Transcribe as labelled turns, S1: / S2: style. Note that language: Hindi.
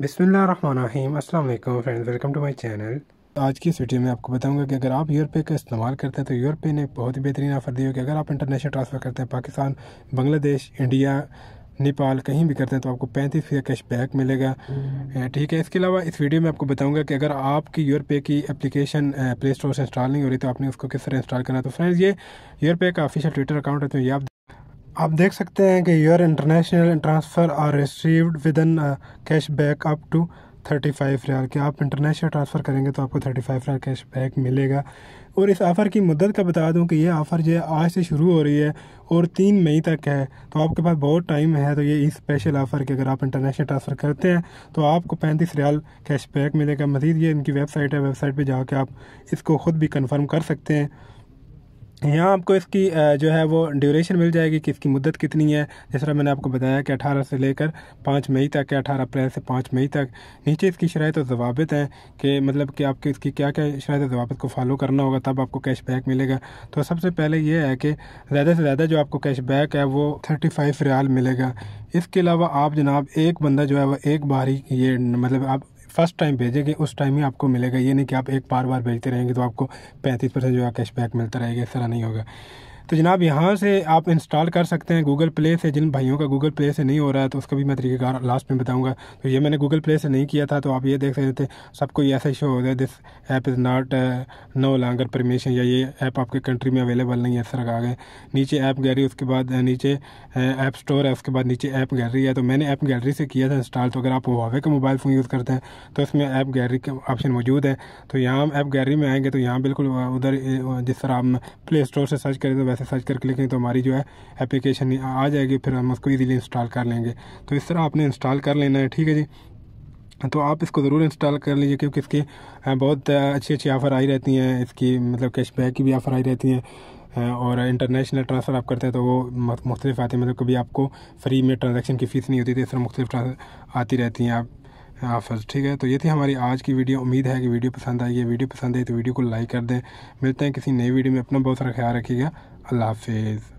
S1: बिसमीम् friends welcome to my channel आज की इस वीडियो में आपको बताऊंगा कि अगर आप यूरोपे का इस्तेमाल करते हैं तो यूरोपे ने बहुत ही बेहतरीन ऑफर दी हो कि अगर आप इंटरनेशनल ट्रांसफ़र करते हैं पाकिस्तान बांग्लादेश इंडिया नेपाल कहीं भी करते हैं तो आपको पैंतीस फीसद कैश बैक मिलेगा हम्म। ठीक है इसके अलावा इस वीडियो में आपको बताऊंगा कि अगर आपकी यूरोपे की एप्लीकेशन प्ले स्टोर से इंस्टॉल नहीं हो रही तो आपने उसको किस तरह इंस्टॉल करना तो फ्रेंड्स ये यूरोपे का ऑफिशियल ट्विटर अकाउंट है तो ये आप आप देख सकते हैं कि your international transfer are received within cash back up to thirty five riyal के आप इंटरनेशनल ट्रांसफ़र करेंगे तो आपको thirty five riyal cash back मिलेगा और इस ऑफ़र की मदद का बता दूं कि ये ऑफ़र जो है आज से शुरू हो रही है और तीन मई तक है तो आपके पास बहुत टाइम है तो ये इस स्पेशल ऑफ़र के अगर आप इंटरनेशनल ट्रांसफ़र करते हैं तो आपको पैंतीस रियाल कैश बैक मिलेगा मज़ीद ये इनकी वेबसाइट है वेबसाइट पर जाकर आप इसको ख़ुद भी कन्फर्म कर सकते हैं यहाँ आपको इसकी जो है वो ड्यूरेशन मिल जाएगी कि इसकी मुद्दत कितनी है जिस तरह मैंने आपको बताया कि 18 से लेकर 5 मई तक या 18 अप्रैल से 5 मई तक नीचे इसकी शराय तो जवाबत हैं कि मतलब कि आपके इसकी क्या क्या शराय जवाबत को फॉलो करना होगा तब आपको कैश बैक मिलेगा तो सबसे पहले ये है कि ज़्यादा से ज़्यादा जो आपको कैश बैक है वो थर्टी फाइव रियाल मिलेगा इसके अलावा आप जनाब एक बंदा जो है वह एक बार ही ये मतलब आप फर्स्ट टाइम भेजेंगे उस टाइम ही आपको मिलेगा ये नहीं कि आप एक बार बार भेजते रहेंगे तो आपको पैंतीस परसेंट जो है कैशबैक मिलता रहेगा इस तरह नहीं होगा तो जनाब यहाँ से आप इंस्टॉल कर सकते हैं गूगल प्ले से जिन भाइयों का गूगल प्ले से नहीं हो रहा है तो उसका भी मैं तरीक़ेकार लास्ट में बताऊँगा तो ये मैंने गूगल प्ले से नहीं किया था तो आप ये देख सकते थे सबको ये ऐसा शो हो गया this app is not no longer permission या ये ऐप आपके कंट्री में अवेलेबल नहीं है इस तरह आ गए नीचे ऐप गैलरी उसके बाद uh, नीचे ऐप uh, स्टोर है उसके बाद नीचे ऐप गैलरी है तो मैंने ऐप गैलरी से किया था इंस्टॉल तो अगर आप हुआवे का मोबाइल फ़ोन यूज़ करते हैं तो इसमें ऐप गैलरी का ऑप्शन मौजूद है तो यहाँ ऐप गैलरी में आएंगे तो यहाँ बिल्कुल uh, उधर जिस तरह आप प्ले स्टोर से सर्च करें तो ऐसे सर्च करके लिखें तो हमारी जो है एप्लीकेशन आ जाएगी फिर हम उसको ईजिली इंस्टॉल कर लेंगे तो इस तरह आपने इंस्टॉल कर लेना है ठीक है जी तो आप इसको ज़रूर इंस्टॉल कर लीजिए क्योंकि इसकी बहुत अच्छी अच्छी ऑफ़र आई रहती हैं इसकी मतलब कैशबैक की भी ऑफ़र आई रहती हैं और इंटरनेशनल ट्रांसफ़र आप करते हैं तो वो मुख्तलिफ आती है मतलब कभी आपको फ्री में ट्रांजेक्शन की फ़ीस नहीं होती थी तो इस तरह मुख्तलिफ आती रहती हैं आप हाँ ठीक है तो ये थी हमारी आज की वीडियो उम्मीद है कि वीडियो पसंद आई है वीडियो पसंद आई तो वीडियो को लाइक कर दें मिलते हैं किसी नई वीडियो में अपना बहुत सारा ख्याल रखिएगा अल्लाह हाफिज़